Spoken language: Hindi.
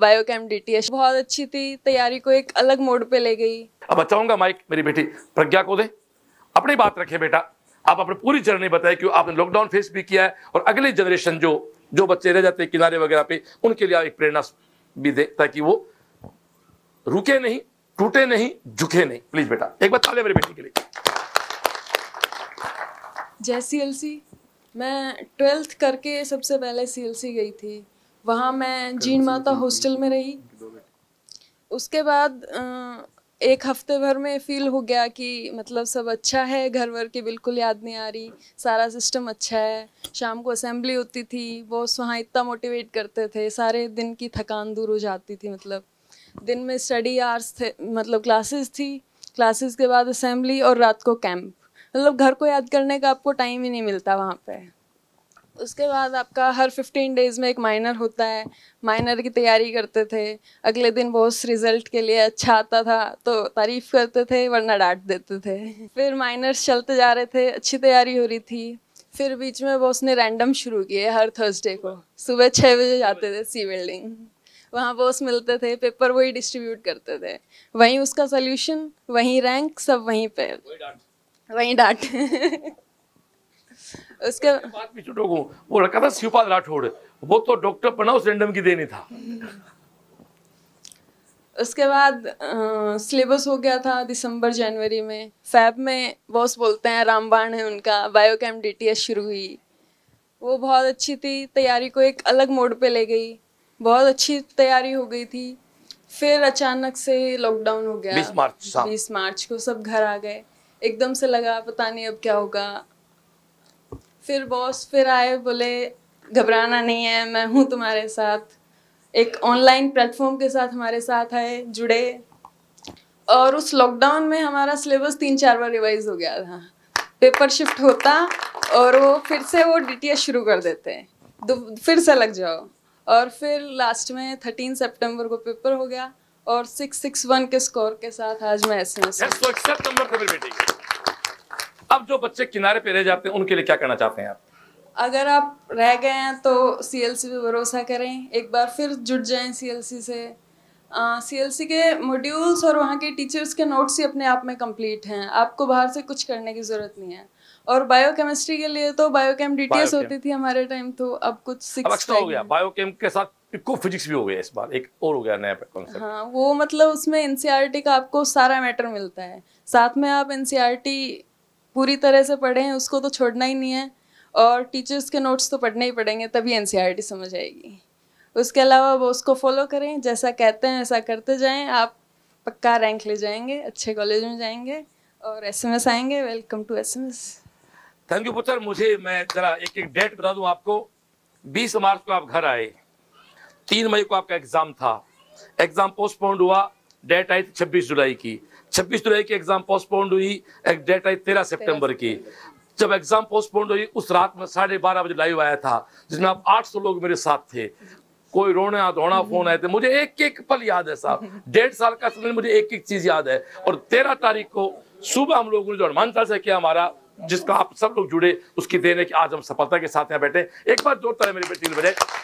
बायोकेम डीटीएस बहुत अच्छी थी तैयारी को एक अलग मोड पे ले गई अब मैं माइक मेरी बेटी प्रज्ञा को दे अपनी बात रखे बेटा आप अपने पूरी जर्नी बताए क्यों आपने लॉकडाउन फेस भी किया है और अगली जनरेशन जो जो बच्चे रह जाते हैं किनारे वगैरह पे उनके लिए आप एक प्रेरणा भी दे ताकि वो रुके नहीं टूटे नहीं झुके नहीं प्लीज बेटा एक बता दे मेरी बेटी के लिए जय सी मैं ट्वेल्थ करके सबसे पहले सी गई थी वहाँ मैं जीण माता हॉस्टल में रही उसके बाद एक हफ्ते भर में फील हो गया कि मतलब सब अच्छा है घर वर की बिल्कुल याद नहीं आ रही सारा सिस्टम अच्छा है शाम को असेंबली होती थी बॉस वहाँ इतना मोटिवेट करते थे सारे दिन की थकान दूर हो जाती थी मतलब दिन में स्टडी आर्स थे मतलब क्लासेस थी क्लासेस के बाद असेंबली और रात को कैंप मतलब घर को याद करने का आपको टाइम ही नहीं मिलता वहाँ पर उसके बाद आपका हर फिफ्टीन डेज में एक माइनर होता है माइनर की तैयारी करते थे अगले दिन बॉस रिजल्ट के लिए अच्छा आता था तो तारीफ़ करते थे वरना डांट देते थे फिर माइनर्स चलते जा रहे थे अच्छी तैयारी हो रही थी फिर बीच में बॉस ने रैंडम शुरू किए हर थर्सडे को सुबह छः बजे जाते थे सी बिल्डिंग वहाँ बॉस मिलते थे पेपर वही डिस्ट्रीब्यूट करते थे वहीं उसका सोल्यूशन वहीं रैंक सब वहीं पे वहीं डांट उसके बात वो लड़का था शिवपाल राठौड़ वो तो डॉक्टर प्रणव रेंडम की देनी था उसके बाद सिलेबस हो गया था दिसंबर जनवरी में फैब में बॉस बोलते हैं रामबाण है उनका बायोकेम डीटीएस शुरू हुई वो बहुत अच्छी थी तैयारी को एक अलग मोड पे ले गई बहुत अच्छी तैयारी हो गई थी फिर अचानक से लॉकडाउन हो गया बीस मार्च बीस मार्च को सब घर आ गए एकदम से लगा पता नहीं अब क्या होगा फिर बॉस फिर आए बोले घबराना नहीं है मैं हूँ तुम्हारे साथ एक ऑनलाइन प्लेटफॉर्म के साथ हमारे साथ आए जुड़े और उस लॉकडाउन में हमारा सिलेबस तीन चार बार रिवाइज हो गया था पेपर शिफ्ट होता और वो फिर से वो डी शुरू कर देते हैं फिर से लग जाओ और फिर लास्ट में थर्टीन सेप्टेम्बर को पेपर हो गया और सिक्स सिक्स वन के स्कोर के साथ आज मैं ऐसे अब जो बच्चे किनारे पे रह जाते हैं उनके लिए क्या करना चाहते हैं आप अगर आप रह गए हैं तो सी एल सी पे भरोसा करें एक बार फिर जुट जाएं सी एल सी से सी एल सी के मॉड्यूल्स और वहाँ के टीचर्स के नोट्स ही अपने आप में कंप्लीट हैं आपको बाहर से कुछ करने की ज़रूरत नहीं है और बायोकेमिस्ट्री के लिए तो बायोकेम डीटीएस होती थी हमारे टाइम तो अब कुछ सिक्स हो गया बायोकेम के साथ इको फिजिक्स भी हो गया इस बार एक और हो गया नया हाँ वो मतलब उसमें एनसीआरटी e का आपको सारा मैटर मिलता है साथ में आप एनसीआरटी पूरी तरह से पढ़े हैं उसको तो छोड़ना ही नहीं है और टीचर्स के नोट्स तो पढ़ने ही पड़ेंगे तभी एन e समझ आएगी उसके अलावा वो उसको फॉलो करें जैसा कहते हैं ऐसा करते जाएं आप पक्का रैंक ले जाएंगे अच्छे कॉलेज में जाएंगे और एसएमएस आएंगे welcome to SMS thank you पुत्र मुझे मैं जरा एक एक डेट बता दूं आपको 20 मार्च को आप घर आए तीन मई को आपका एग्जाम था एग्जाम पोस्टपोन्ड हुआ डेट आई थी छब्बीस जुलाई की छब्बीस जुलाई की एग्जाम पोस्टपोन हुई एक डेट आई तेरह सितंबर की जब एग्जाम पोस्टपोन हुई उस रात में साढ़े बारह बजे लाइव आया था जिसमें आप आठ सौ लोग मेरे साथ थे कोई रोना धोना फोन आए थे मुझे एक एक पल याद है साहब डेढ़ साल का समय मुझे एक एक चीज याद है और तेरह तारीख को सुबह हम लोगों ने जो हनुमान चालसा किया हमारा जिसका आप सब लोग जुड़े उसकी देने की आज हम सफलता के साथ यहाँ बैठे एक बार जोरता है मेरे बेटी बजे